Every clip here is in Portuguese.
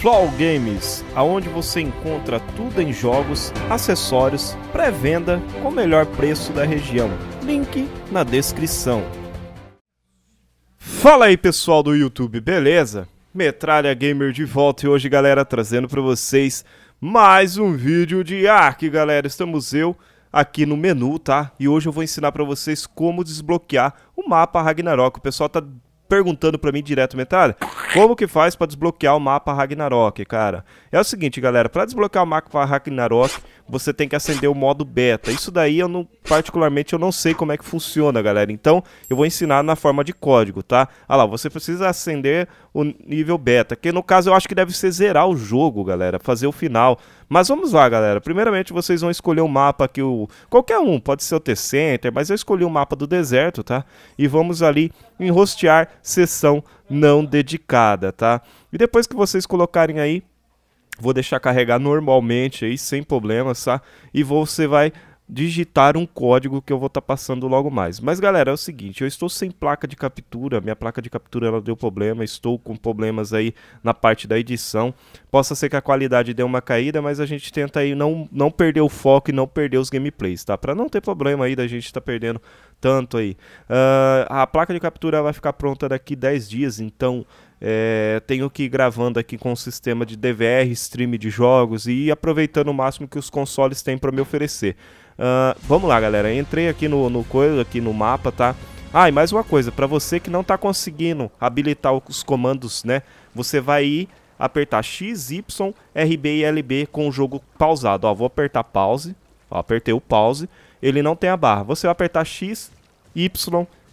Flow Games, aonde você encontra tudo em jogos, acessórios, pré-venda com o melhor preço da região. Link na descrição. Fala aí pessoal do YouTube, beleza? Metralha Gamer de volta e hoje galera trazendo para vocês mais um vídeo de Ark, galera. Estamos eu aqui no menu, tá? E hoje eu vou ensinar para vocês como desbloquear o mapa Ragnarok. O pessoal tá perguntando para mim direto metade, como que faz para desbloquear o mapa Ragnarok, cara? É o seguinte, galera, para desbloquear o mapa Ragnarok, você tem que acender o modo beta. Isso daí eu não, particularmente, eu não sei como é que funciona, galera. Então, eu vou ensinar na forma de código, tá? Ah lá, você precisa acender o nível beta, que no caso eu acho que deve ser zerar o jogo, galera, fazer o final. Mas vamos lá, galera. Primeiramente, vocês vão escolher um mapa que o... Qualquer um, pode ser o T-Center, mas eu escolhi o um mapa do deserto, tá? E vamos ali em rostear sessão não dedicada, tá? E depois que vocês colocarem aí Vou deixar carregar normalmente aí, sem problemas, tá? E você vai digitar um código que eu vou estar tá passando logo mais. Mas galera, é o seguinte, eu estou sem placa de captura, minha placa de captura ela deu problema, estou com problemas aí na parte da edição. Possa ser que a qualidade dê uma caída, mas a gente tenta aí não, não perder o foco e não perder os gameplays, tá? Para não ter problema aí da gente estar tá perdendo tanto aí. Uh, a placa de captura vai ficar pronta daqui 10 dias, então é, tenho que ir gravando aqui com o um sistema de DVR, stream de jogos e aproveitando o máximo que os consoles têm para me oferecer. Uh, vamos lá, galera. Entrei aqui no, no coisa, aqui no mapa, tá? Ah, e mais uma coisa, para você que não está conseguindo habilitar os comandos, né? Você vai ir apertar X, Y, RB e LB com o jogo pausado. Ó, vou apertar pause. Ó, apertei o pause. Ele não tem a barra. Você vai apertar X, Y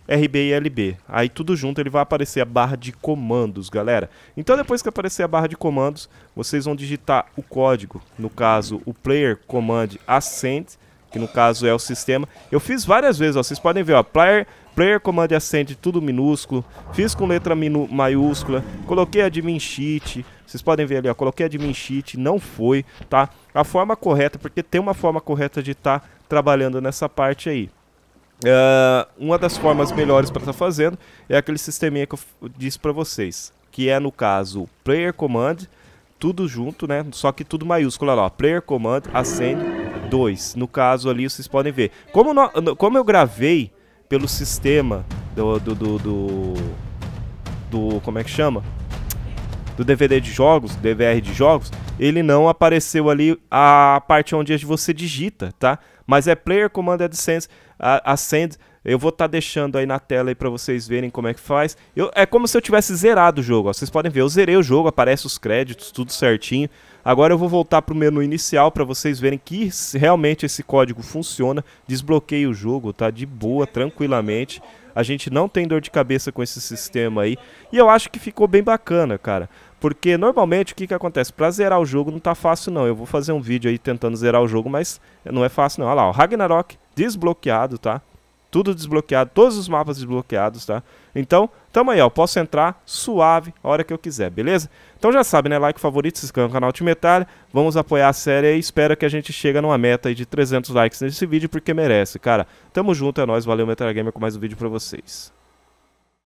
RB e LB. Aí tudo junto ele vai aparecer a barra de comandos, galera. Então depois que aparecer a barra de comandos, vocês vão digitar o código, no caso o player command ascent que no caso é o sistema. Eu fiz várias vezes, ó, vocês podem ver, ó, player Player Command ascent tudo minúsculo, fiz com letra minu, maiúscula, coloquei admin sheet, vocês podem ver ali, ó, coloquei admin sheet, não foi, tá? A forma correta, porque tem uma forma correta de estar tá trabalhando nessa parte aí. Uh, uma das formas melhores para estar tá fazendo é aquele sisteminha que eu disse para vocês, que é no caso player command, tudo junto, né? Só que tudo maiúsculo, olha lá, player command acende 2. No caso ali vocês podem ver. Como, no, como eu gravei pelo sistema do do, do, do, do como é que chama? do DVD de jogos, DVR de jogos, ele não apareceu ali a parte onde você digita, tá? Mas é Player Command AdSense. Acende. Eu vou estar tá deixando aí na tela aí para vocês verem como é que faz. Eu, é como se eu tivesse zerado o jogo, ó. vocês podem ver, eu zerei o jogo, aparece os créditos, tudo certinho. Agora eu vou voltar para o menu inicial para vocês verem que realmente esse código funciona. Desbloqueio o jogo, tá? De boa, tranquilamente. A gente não tem dor de cabeça com esse sistema aí. E eu acho que ficou bem bacana, cara. Porque normalmente o que, que acontece? Pra zerar o jogo não tá fácil não. Eu vou fazer um vídeo aí tentando zerar o jogo, mas não é fácil não. Olha lá, o Ragnarok desbloqueado, tá? Tudo desbloqueado, todos os mapas desbloqueados, tá? Então, tamo aí, ó. Posso entrar suave a hora que eu quiser, beleza? Então já sabe, né? Like, favorito, se inscreve no canal Metal. Vamos apoiar a série e espero que a gente chegue numa meta aí de 300 likes nesse vídeo, porque merece, cara. Tamo junto, é nóis. Valeu, Metal Gamer, com mais um vídeo pra vocês.